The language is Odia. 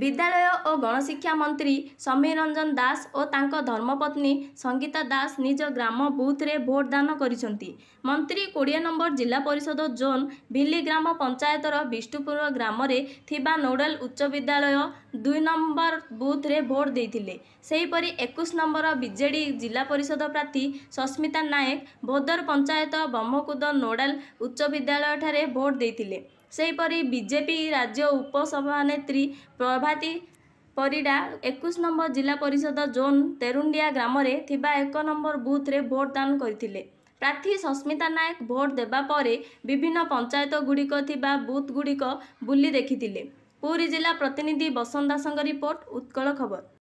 ବିଦ୍ୟାଳୟ ଓ ଗଣଶିକ୍ଷା ମନ୍ତ୍ରୀ ସମୀର ରଞ୍ଜନ ଦାସ ଓ ତାଙ୍କ ଧର୍ମପତ୍ନୀ ସଙ୍ଗୀତା ଦାସ ନିଜ ଗ୍ରାମ ବୁଥରେ ଭୋଟ ଦାନ କରିଛନ୍ତି ମନ୍ତ୍ରୀ କୋଡ଼ିଏ ନମ୍ବର ଜିଲ୍ଲା ପରିଷଦ ଜୋନ୍ ଭିଲି ଗ୍ରାମ ପଞ୍ଚାୟତର ବିଷ୍ଣୁପୁର ଗ୍ରାମରେ ଥିବା ନୋଡ଼ାଲ ଉଚ୍ଚ ବିଦ୍ୟାଳୟ ଦୁଇ ନମ୍ବର ବୁଥରେ ଭୋଟ ଦେଇଥିଲେ ସେହିପରି ଏକୋଇଶ ନମ୍ବର ବିଜେଡ଼ି ଜିଲ୍ଲା ପରିଷଦ ପ୍ରାର୍ଥୀ ସସ୍ମିତା ନାୟକ ଭୋଦର ପଞ୍ଚାୟତ ବ୍ରହ୍ମକୁଦ ନୋଡ଼ାଲ ଉଚ୍ଚ ବିଦ୍ୟାଳୟଠାରେ ଭୋଟ ଦେଇଥିଲେ ସେହିପରି ବିଜେପି ରାଜ୍ୟ ଉପସଭାନେତ୍ରୀ ପ୍ରଭାତୀ ପରିଡ଼ା ଏକୋଇଶ ନମ୍ବର ଜିଲ୍ଲା ପରିଷଦ ଜୋନ୍ ତେରୁଣ୍ଡିଆ ଗ୍ରାମରେ ଥିବା ଏକ ନମ୍ବର ବୁଥରେ ଭୋଟଦାନ କରିଥିଲେ ପ୍ରାର୍ଥୀ ସସ୍ମିତା ନାୟକ ଭୋଟ ଦେବା ପରେ ବିଭିନ୍ନ ପଞ୍ଚାୟତ ଗୁଡ଼ିକ ଥିବା ବୁଥ ଗୁଡ଼ିକ ବୁଲି ଦେଖିଥିଲେ ପୁରୀ ଜିଲ୍ଲା ପ୍ରତିନିଧି ବସନ୍ତ ଦାସଙ୍କ ରିପୋର୍ଟ ଉତ୍କଳ ଖବର